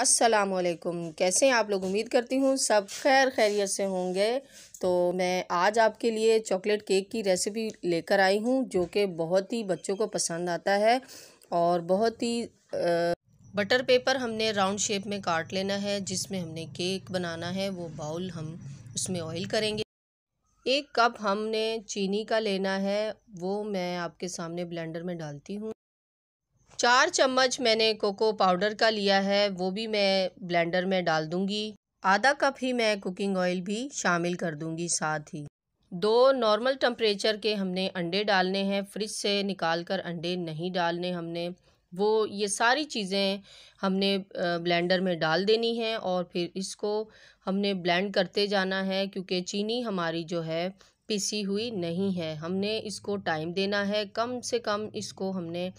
अस्सलाम वालेकुम कैसे हैं आप लोग उम्मीद करती हूँ सब खैर खैरियत से होंगे तो मैं आज आपके लिए चॉकलेट केक की रेसिपी लेकर आई हूँ जो कि बहुत ही बच्चों को पसंद आता है और बहुत ही आ, बटर पेपर हमने राउंड शेप में काट लेना है जिसमें हमने केक बनाना है वो बाउल हम उसमें ऑयल करेंगे एक कप हमने चीनी का लेना है वो मैं आपके सामने ब्लेंडर में डालती हूँ चार चम्मच मैंने कोको पाउडर का लिया है वो भी मैं ब्लेंडर में डाल दूंगी आधा कप ही मैं कुकिंग ऑयल भी शामिल कर दूंगी साथ ही दो नॉर्मल टम्परेचर के हमने अंडे डालने हैं फ्रिज से निकाल कर अंडे नहीं डालने हमने वो ये सारी चीज़ें हमने ब्लेंडर में डाल देनी है और फिर इसको हमने ब्लेंड करते जाना है क्योंकि चीनी हमारी जो है पिसी हुई नहीं है हमने इसको टाइम देना है कम से कम इसको हमने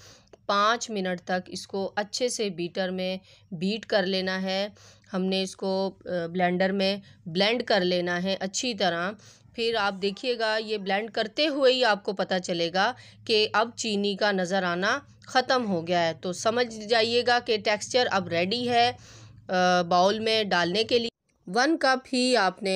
पाँच मिनट तक इसको अच्छे से बीटर में बीट कर लेना है हमने इसको ब्लेंडर में ब्लेंड कर लेना है अच्छी तरह फिर आप देखिएगा ये ब्लेंड करते हुए ही आपको पता चलेगा कि अब चीनी का नज़र आना ख़त्म हो गया है तो समझ जाइएगा कि टेक्सचर अब रेडी है बाउल में डालने के लिए वन कप ही आपने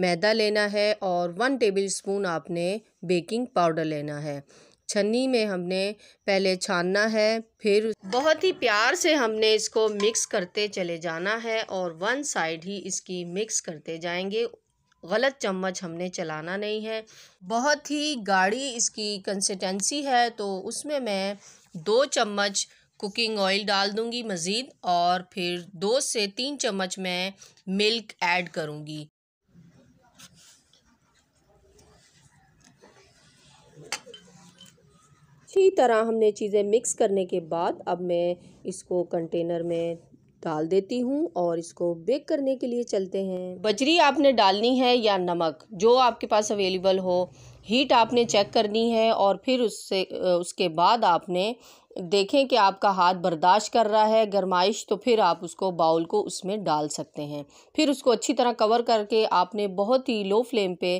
मैदा लेना है और वन टेबल स्पून आपने बेकिंग पाउडर लेना है छन्नी में हमने पहले छानना है फिर बहुत ही प्यार से हमने इसको मिक्स करते चले जाना है और वन साइड ही इसकी मिक्स करते जाएंगे गलत चम्मच हमने चलाना नहीं है बहुत ही गाढ़ी इसकी कंसिस्टेंसी है तो उसमें मैं दो चम्मच कुकिंग ऑयल डाल दूंगी मज़ीद और फिर दो से तीन चम्मच मैं मिल्क ऐड करूंगी अच्छी तरह हमने चीज़ें मिक्स करने के बाद अब मैं इसको कंटेनर में डाल देती हूँ और इसको बेक करने के लिए चलते हैं बजरी आपने डालनी है या नमक जो आपके पास अवेलेबल हो हीट आपने चेक करनी है और फिर उससे उसके बाद आपने देखें कि आपका हाथ बर्दाश्त कर रहा है गरमाइश तो फिर आप उसको बाउल को उसमें डाल सकते हैं फिर उसको अच्छी तरह कवर करके आपने बहुत ही लो फ्लेम पे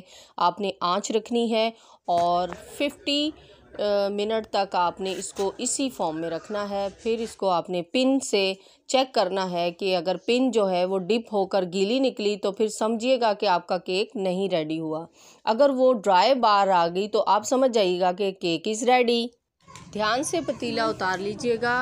आपने आंच रखनी है और फिफ्टी मिनट तक आपने इसको इसी फॉर्म में रखना है फिर इसको आपने पिन से चेक करना है कि अगर पिन जो है वो डिप होकर गीली निकली तो फिर समझिएगा कि आपका केक नहीं रेडी हुआ अगर वो ड्राई बार आ गई तो आप समझ जाइएगा कि केक इज़ रेडी ध्यान से पतीला उतार लीजिएगा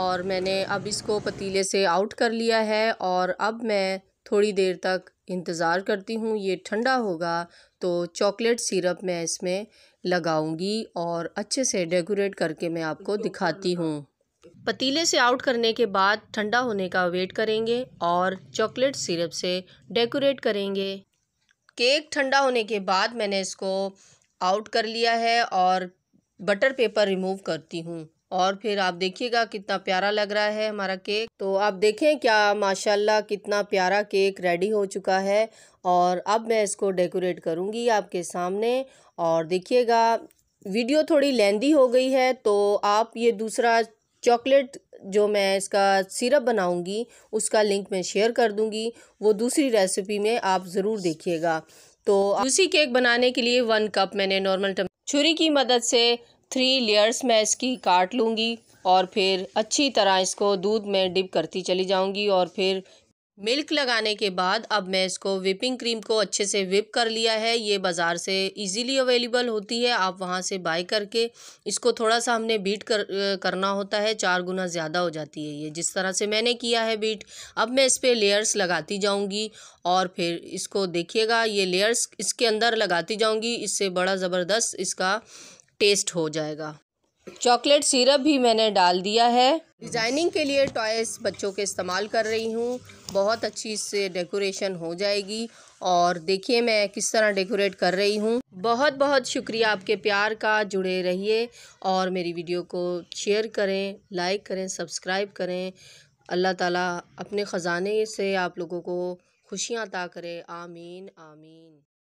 और मैंने अब इसको पतीले से आउट कर लिया है और अब मैं थोड़ी देर तक इंतज़ार करती हूँ ये ठंडा होगा तो चॉकलेट सिरप मैं इसमें लगाऊंगी और अच्छे से डेकोरेट करके मैं आपको दिखाती हूँ पतीले से आउट करने के बाद ठंडा होने का वेट करेंगे और चॉकलेट सिरप से डेकोरेट करेंगे केक ठंडा होने के बाद मैंने इसको आउट कर लिया है और बटर पेपर रिमूव करती हूँ और फिर आप देखिएगा कितना प्यारा लग रहा है हमारा केक तो आप देखें क्या माशाल्लाह कितना प्यारा केक रेडी हो चुका है और अब मैं इसको डेकोरेट करूंगी आपके सामने और देखिएगा वीडियो थोड़ी लेंदी हो गई है तो आप ये दूसरा चॉकलेट जो मैं इसका सिरप बनाऊंगी उसका लिंक मैं शेयर कर दूंगी वो दूसरी रेसिपी में आप ज़रूर देखिएगा तो उसी केक बनाने के लिए वन कप मैंने नॉर्मल छुरी की मदद से थ्री लेयर्स मैं इसकी काट लूँगी और फिर अच्छी तरह इसको दूध में डिप करती चली जाऊँगी और फिर मिल्क लगाने के बाद अब मैं इसको विपिंग क्रीम को अच्छे से विप कर लिया है ये बाज़ार से इजीली अवेलेबल होती है आप वहाँ से बाय करके इसको थोड़ा सा हमने बीट कर करना होता है चार गुना ज़्यादा हो जाती है ये जिस तरह से मैंने किया है बीट अब मैं इस पर लेयर्स लगाती जाऊँगी और फिर इसको देखिएगा ये लेयर्स इसके अंदर लगाती जाऊँगी इससे बड़ा ज़बरदस्त इसका टेस्ट हो जाएगा चॉकलेट सिरप भी मैंने डाल दिया है डिज़ाइनिंग के लिए टॉयस बच्चों के इस्तेमाल कर रही हूँ बहुत अच्छी से डेकोरेशन हो जाएगी और देखिए मैं किस तरह डेकोरेट कर रही हूँ बहुत बहुत शुक्रिया आपके प्यार का जुड़े रहिए और मेरी वीडियो को शेयर करें लाइक करें सब्सक्राइब करें अल्लाह ताला अपने ख़जाने से आप लोगों को खुशियाँ अता करें आमीन आमीन